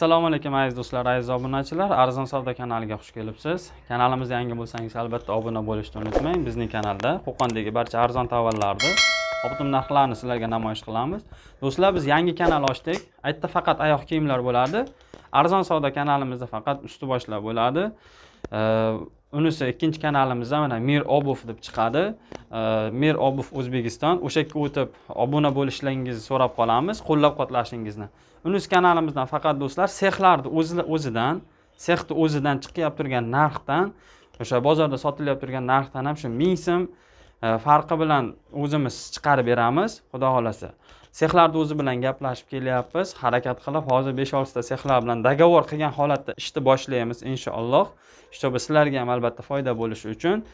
assalomu alaykum aziz do'stlar aziz obunachilar arzon savdo kanaliga xush kelibsiz kanalimizga yangi bo'lsangiz albatta obuna bo'lishni unutmang bizning kanalda qo'qondagi barcha arzon tovarlarni optim narxlarni sizlarga namoyish qilamiz do'stlar biz yangi kanal ochdik ayerda faqat oyoq kiyimlar bo'ladi arzon savdo kanalimizda faqat usti boshlar bo'ladi unisi ikkinchi kanalimizda mana mir obuv deb chiqadi mir obuv o'zbekiston o'sha yerga o'tib obuna bo'lishlaringizni so'rab qolamiz qo'llab quvvatlashingizni unisi kanalimizdan faqat do'stlar sexlarni o'zidan sexni o'zidan chiqib turgan narxdan o'sha bozorda sotilyapti turgan narxdan ham shu ming so'm E, farqi bilan o'zimiz chiqarib beramiz xudo xohlasa sexlarni o'zi bilan gaplashib kelyapmiz harakat qilib hozir besh oltita sexlar bilan договор qilgan holatda ishni boshlaymiz inshaalloh чтобы sizlarga ham albatta foyda bo'lishi uchun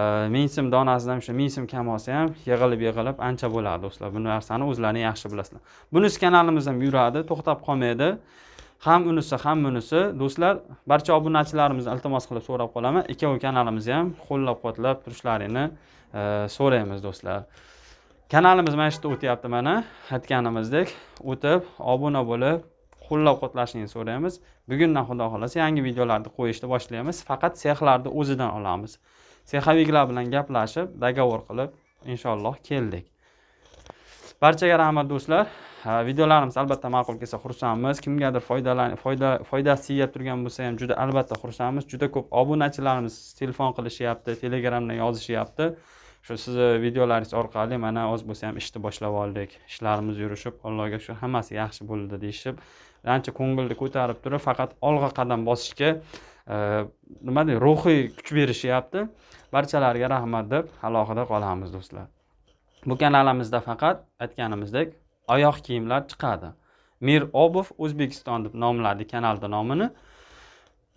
e, ming so'm donasidan shu ming so'm kam olsa ham yig'ilib yig'ilib ancha bo'ladi do'stlar bu narsani o'zlaring yaxshi bilasizlar bunisi kanalimiz ham yuradi to'xtab qolmaydi ham unisi ham bunisi do'stlar barcha obunachilarimizni iltimos qilib so'rab qolaman ikkovi kanalimizni ham qo'llab quvvatlab turishlaringni e, so'raymiz do'stlar kanalimiz mana shu yerda o'tyapti mana aytganimizdek o'tib obuna bo'lib qo'llab quvvatlashingizni so'raymiz bugundan xudo xohlasa yangi videolarni qo'yishni boshlaymiz faqat sexlarni o'zidan olamiz sexaviglar bilan gaplashib договор qilib inshaalloh keldik barchaga rahmat do'stlar videolarimiz albatta ma'qul kelsa xursandmiz kimgadir foydalan foyda foydasi yetib turgan bo'lsa ham juda albatta xursandmiz juda ko'p obunachilarimiz telefon qilishyapti telegramdan yozishyapti shu sizni videolaringiz orqali mana oz bo'lsa ham ishni boshlab oldik ishlarimiz yurishib allohga shu hammasi yaxshi bo'ldi deyishib ancha ko'ngilni ko'tarib turib faqat olg'a qadam bosishga e, nima deydi ruhiy kuch berishyapti barchalariga rahmat deb alohida qolamiz do'stlar bu kanalimizda faqat aytganimizdek oyoq kiyimlar chiqadi mir obov o'zbekiston deb nomladi kanalni nomini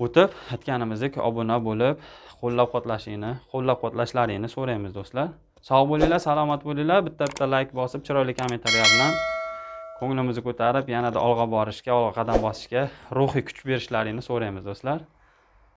o'tib aytganimizdek obuna bo'lib qo'llab quvvatlashingni qo'llab quvvatlashlaringni so'raymiz do'stlar sog' bo'linglar salomat bo'linglar bitta bitta layk bosib chiroyli kommentariya bilan ko'nglimizni ko'tarib yanada olg'a borishga olg'a qadam bosishga ruhiy kuch berishlaringni so'raymiz do'stlar